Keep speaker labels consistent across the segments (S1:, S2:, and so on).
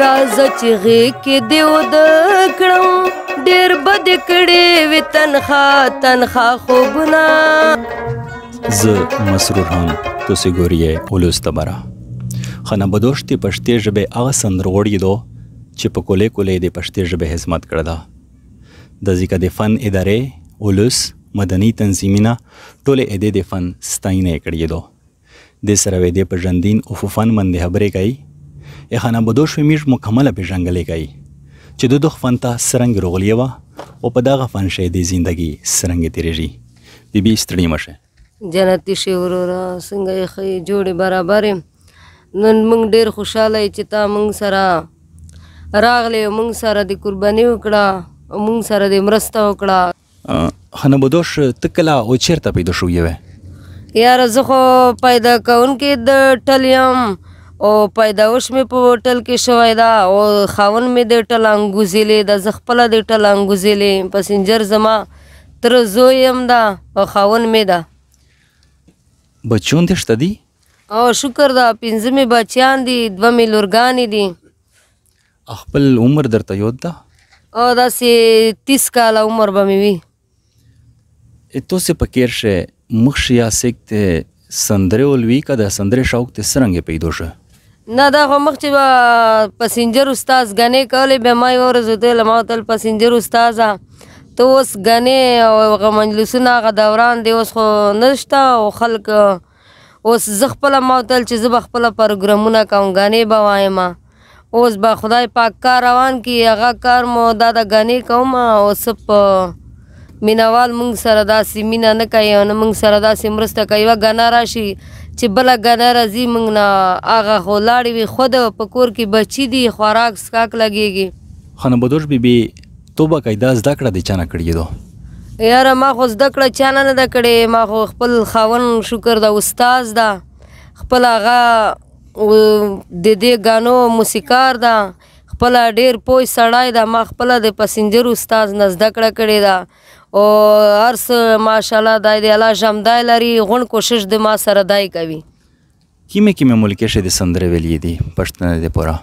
S1: راز چغې کې دی ود کړم ډېر بد کړې و تنخوا تنخوا خوبنا
S2: ز مسرور هم تاسو ګورئ اولوس تبرا خانه بدوشتي پښتې ژبه هغه سندرغړی دو چې په کولې کولې د پښتې ژبه خدمت کړدا د ځکه د فن ادارې اولوس مدني تنظیمونه ټولې اې د فن ستاینه کړې دو د سره وې د پژندین او فن باندې خبرې کوي اخانه بدوش میش مکمله پیژنګلې کوي چې د دوه فن ته سرنګ رغلی و او په دغه فن شه د ژوندۍ سرنګ تیریږي بي بي ستړي مشه
S1: جنتی شی ورورا څنګه یې جوړي برابرې نن موږ ډیر خوشاله چې تا موږ سره راغلې موږ سره د قرباني وکړه موږ سره د مرسته وکړه
S2: خنبودوش تکلا او چیرته پیدا شو یوه
S1: یار زه خو پیدا کون کې د ټلیم او پیداوش مې په ټل کې شوی دا او خاون مې د ټل انګوزلې د زخپل د ټل انګوزلې پسنجر زما تر زویم دا او خاون مې دا
S2: بچون دې شته دي
S1: او شکر دا پنځه مې بچیان دي دوه مې لورګانې دي
S2: خپل عمر درته یود ده
S1: او داسې تیس کاله عمر به مې وي
S2: Entonces, pa کې شه مخ شیا سکته سندره ولوي کا د سندره شوق ته سرنګ پیدا شه
S1: نه دا خو مخ چې پسنجر استاد غنې کولې به ما یو ورځ ته لما تل پسنجر استاد ته اوس غنې او غ مجلسونه غ دوران دی اوس خو نشته او خلک اوس زه خپل ما تل چې زه خپل پروګرامونه کوم غنې به وایم اوس به خدای پاک کار روان کی هغه کار مو دا د غنې کوم او سپ مینوال مونږ سره داسې مینه نه کوي او نه مونږ سره داسې مرسته کوي یوه ګنا راشي چې بله ګنا راځي مونږ نه هغه خو لاړې وي خود په کور کې بچي دي خوراک سکاک لګېږي
S2: خانه بدوش بیبي توبه کوي دا زده کړه د چا نه کړې دو
S1: یاره ما خو زده کړه چا نه ده کړې ما خو خپل خاون شکر د استاد ده خپل هغه د دې غانو موسیقار ده خپل ډیر پوي سړای دا ما خپل د پسنجر استاد نزدکړه کړی دا او ارس ماشاءالله دای دی الله جام دای لري غون کوشش د ما سره دای کوي
S2: کیمه کیمه ملکه شه د سندره ویلې دي پښتنه دې پورا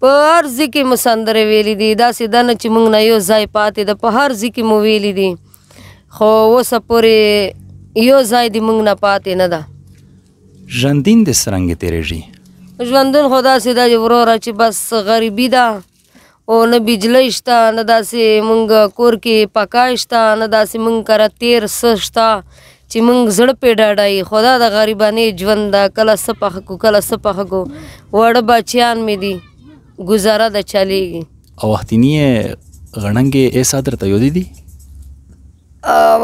S1: په هر ځکه مو سندره ویلې دي دا سیده نه چې مونږ نه یو ځای پاتې د په هر ځکه مو ویلې دي خو اوس پورې یو ځای دی مونږ نه پاتې نه ده
S2: ژوندین د سرنګ تیرېږي
S1: ژوندون خدا سیده ورور چې بس غریبي ده او نه بجلی شته نه داسې مونږ کور کې پکا شته نه داسې مونږ کره تیر څه شته چې مونږ زړه پې ډاډای خدا د غریبانې ژوند ده کله څه پخه کو کله څه پخه کو واړه بچیان مې دي ګزاره ده چلیږي
S2: او وختینی غړنګې ایسا درته یو دي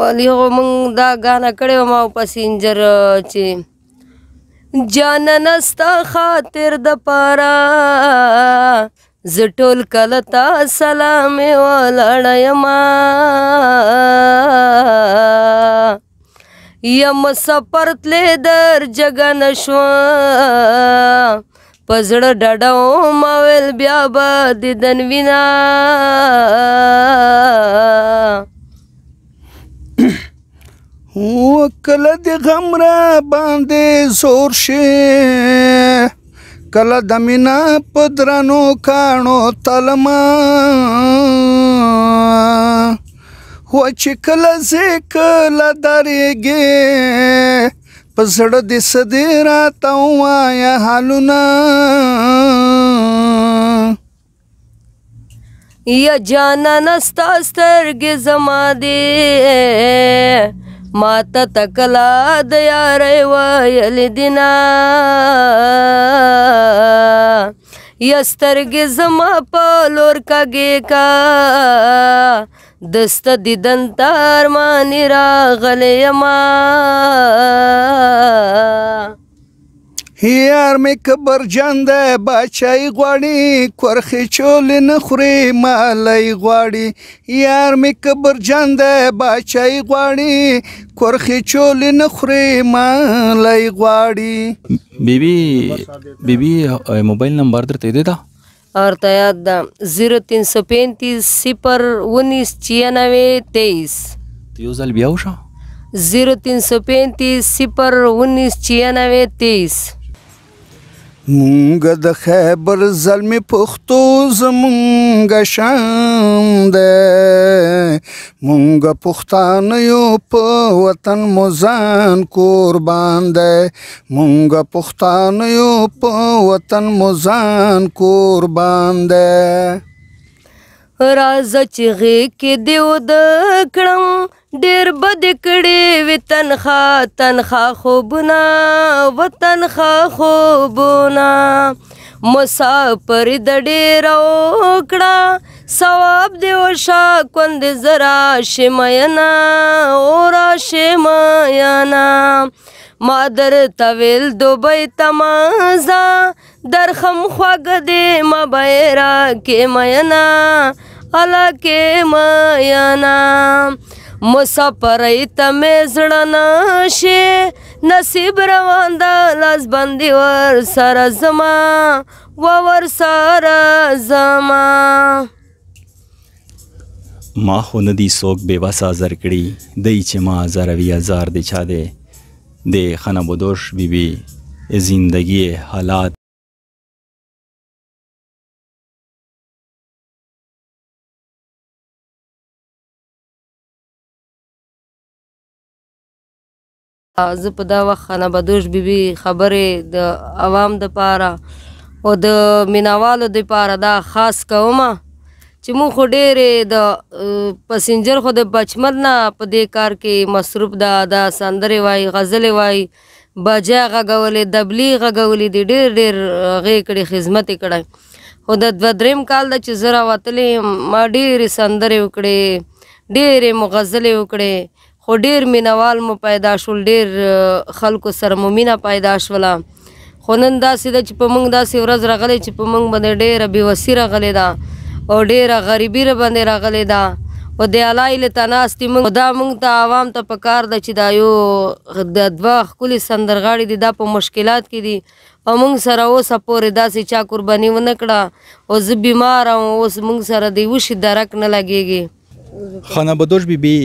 S1: ولی هغه مونږ دا غانا کړې وم او پسې انجر چې جانان ستا خاطر د پاره زه ټول کله تا سلام ولاړ یما یم سفر تلې در جگن شو پزړه ډډو ماول بیا به دیدن وینا وکله
S3: د غم را باندې سور شي کله د مینا په درنو کانو تلما هو چې کله زه کله درېږې په زړه دې سدې راته ووایه حالونه
S1: یا جانانه ستا سترګې زما دي माता तकला दया रे वायल दिना یسترګې زما په لور کګې کا دسته دیدن تار مانی راغلی ما
S3: یار مې کبر جان ده بچای غواړي کورخې چول نه خوري مالای غواړي یار مې کبر جان ده بچای غواړي کورخې چول نه خوري مالای
S2: غواړي بیبي بیبي موبایل نمبر درته دی دا
S1: اور ته یاد ده 03350 199623
S2: یو ځل بیا وشه
S1: 03530199623
S2: مونږ د
S3: خیبر زلمی پښتو زمونږ شان دی مونږ پښتانه یو په وطن مزان قربان دی مونږ پښتانه یو په وطن مزان قربان دی
S1: راز چې غې کې دیو د کړم ډیر بد کړي و تنخوا تنخوا خوبنا وطن خا خوبنا مسافر د ډیر وکړه ثواب دی وشا کند زرا شمینا اورا شمینا مادر تویل دوبی تمازا درخم خوګ دې ما بیره کې مینا الا کې مینا مسافرې ته مې زړه نشي نصیب روان ده لاس بندي ور سره زما و ور سره زما
S2: ما خو ندي څوک بې وسه زر کړي دی چې ما زروي هزار دی چا دی د خانه بدوش بیبي بی زندگی حالات
S1: زه په دا وخت خانه بدوش بیبي خبرې د عوام د پاره او د میناوالو د پاره دا خاص کومه چې مو خو ډېرې د پسنجر خو د بچمن نه په دې کار کې مصروف ده دا سندرې وای غزلې وای بجا غغولې دبلی غغولې دي ډېر ډېر غې کړي خدمت کړي خو د دوه دریم کال د چې زرا وتلې ما ډېرې سندرې وکړې ډېرې مغزلې وکړې خو ډیر مینوال مو پیدا شول ډیر خلکو سره مو مینه پیدا شوله خو نن داسې ده چې په موږ داسې ورځ راغلی چې په موږ باندې ډیره بېوسي راغلې ده او ډیره غریبي را باندې راغلې ده او د الله لته ناستې موږ دا موږ ته عوام ته پکار ده چې دا یو د دوه ښکلي سندرغاړي دي دا په مشکلات کې دي او موږ سره اوس پورې داسې چا قرباني ونه کړه او زه بیمار او اوس موږ سره دی وشي درک نه لګېږي
S2: خانه بدوش بی بی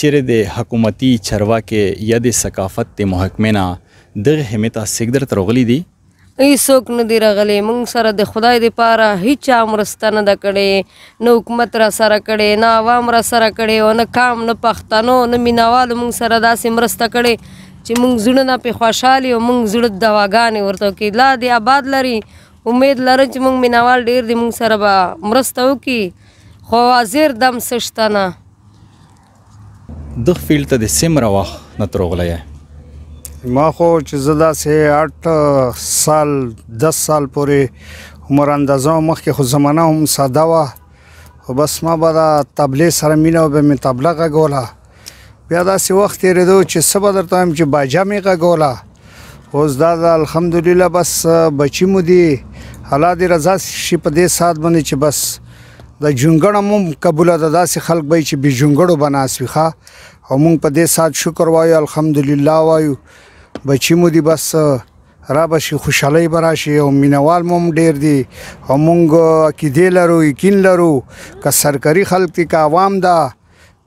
S2: چیرې د حکومتي چرواکې یا د ثقافت د محکمې نه دغه همتا سګدر ترغلی دي
S1: ایسوک نه دی راغلی مونږ سره د خدای د پاره هیڅ امرسته نه د کړي نه حکومت را سره کړي نه عوام را سره کړي او نه کام نه پښتنو نه مینوال مونږ سره داسې مرسته کړي چې مونږ زړه نه په خوشحالي او مونږ زړه دواګانې ورته کې لا دی آباد لري امید لرم چې مونږ مینوال ډیر دی مونږ سره به مرسته وکړي خو حاضر دم سشتنه
S2: د فیلډ ته د سمره وخت نه ترغلې
S4: ما خو چې زدا سه 8 سال 10 سال پورې عمر اندازو مخکې خو زمانہ هم ساده و خو بس ما به د تبلې سره مینه به می تبله غوله بیا دا سه وخت تیر دو چې سبا درته هم چې باجا می غوله اوس دا الحمدلله بس بچی مو دی حالا دی رضا شي په دې سات باندې چې بس د جونګړه مم قبول ده داسې خلک به چې به جونګړو بناسويخه او مونږ په دې سات شکر وایو الحمدلله وایو بچی مو دی بس را به شي خوشحالي براشي او مینوال موم ډیر دي او مونږ کې دی لرو یقین لرو ک سرکاري خلک دي ک عوام ده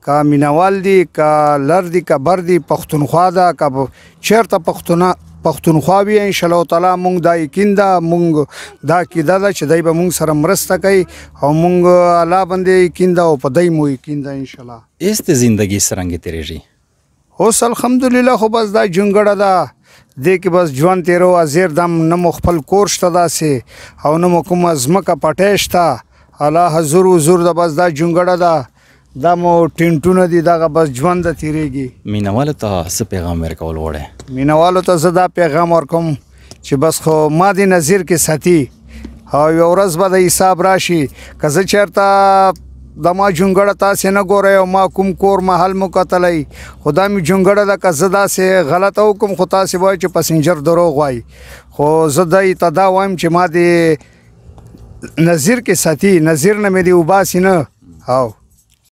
S4: ک مینوال دي ک لر دي ک بر دي پښتونخوا ده ک چیرته پښتونه پښتونخواوی ان شاء الله تعالی مونږ د یقین دا مونږ دا کې دا چې دای به مونږ سره مرسته کوي او مونږ الله باندې یقین دا او په دای مو یقین دا ان شاء الله
S2: است زندگی سرنګ تیریږي اوس
S4: الحمدلله خو بس دا جونګړه ده دې کې بس ژوند تیرو ازیر دم نه خپل کور شته داسې او نه کوم ازمکه پټېشته الله حضور حضور د بس دا جونګړه ده دا مو ټینټونه دي دغه بس ژوند تیریږي
S2: مینوالو ته څه پیغام ورکول وړي
S4: مینوالو ته زه دا پیغام ورکوم چې بس خو ما دې نظر کې ساتي او یو ورځ به د حساب راشي که زه چیرته د ما جونګړه تاسو نه ګورئ او ما کوم کور محل مو قتلای خدا می جونګړه د قصدا سه غلط او کوم خطا سه وای چې پسنجر دروغ وای خو زه د تدا وایم چې ما دې نظر کې ساتي نظر نه مې دی وباسي نه او